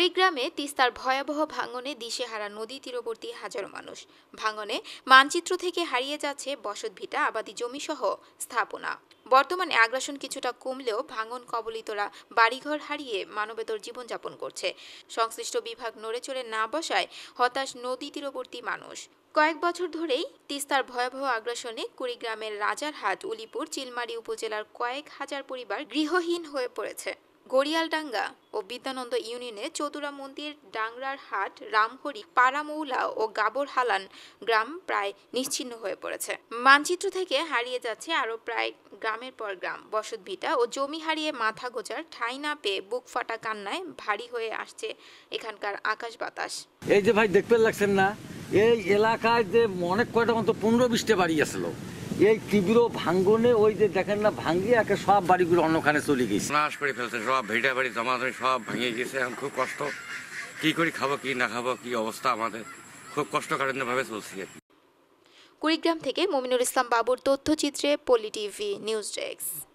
কুড়িগ্রামে তিস্তার ভয়াবহ ভাঙনে দিশেহারা নদী তীরবর্তী হাজারো মানুষ ভাঙনে মানচিত্র থেকে হারিয়ে যাচ্ছে বসতভিটা আবাদি জমিসহ স্থাপনা বর্তমানে আগ্রাসন কিছুটা কমলেও ভাঙন কবলিতরা বাড়িঘর হারিয়ে মানবেতর জীবনযাপন করছে সংশ্লিষ্ট বিভাগ নড়ে চড়ে না বসায় হতাশ নদী তীরবর্তী মানুষ কয়েক বছর ধরেই তিস্তার ভয়াবহ আগ্রাসনে কুড়িগ্রামের রাজারহাট উলিপুর চিলমারি উপজেলার কয়েক হাজার পরিবার গৃহহীন হয়ে পড়েছে গড়িয়ালডাঙ্গা ও বিদ্যানন্দ ইউনিয়নে চতুরা মন্দির ডাংরার হাট রামহরি পাড়ামৌলা ও গাবর হালান গ্রাম প্রায় নিশ্চিহ্ন হয়ে পড়েছে মানচিত্র থেকে হারিয়ে যাচ্ছে আরও প্রায় গ্রামের পর গ্রাম বসত ভিটা ও জমি হারিয়ে মাথা গোজার ঠাঁই না পেয়ে বুক ফাটা কান্নায় ভারী হয়ে আসছে এখানকার আকাশ বাতাস এই যে ভাই দেখতে লাগছেন না এই এলাকায় যে অনেক কয়টা মতো পনেরো বিশটা বাড়ি আসলো এই তীব্র ভাঙ্গনে ওই যে দেখেন না ভাঙ্গিয়ে একটা সব বাড়িগুলো অন্যখানে চলে গেছে নাশ করে ফেলছে সব ভিটা বাড়ি জমা ধরে সব ভাঙিয়ে গেছে এখন খুব কষ্ট কি করে খাবো কি না খাবো কি অবস্থা আমাদের খুব কষ্টকালীনভাবে চলছি আর কুড়িগ্রাম থেকে মমিনুল ইসলাম বাবুর তথ্যচিত্রে পলি টিভি নিউজ ডেস্ক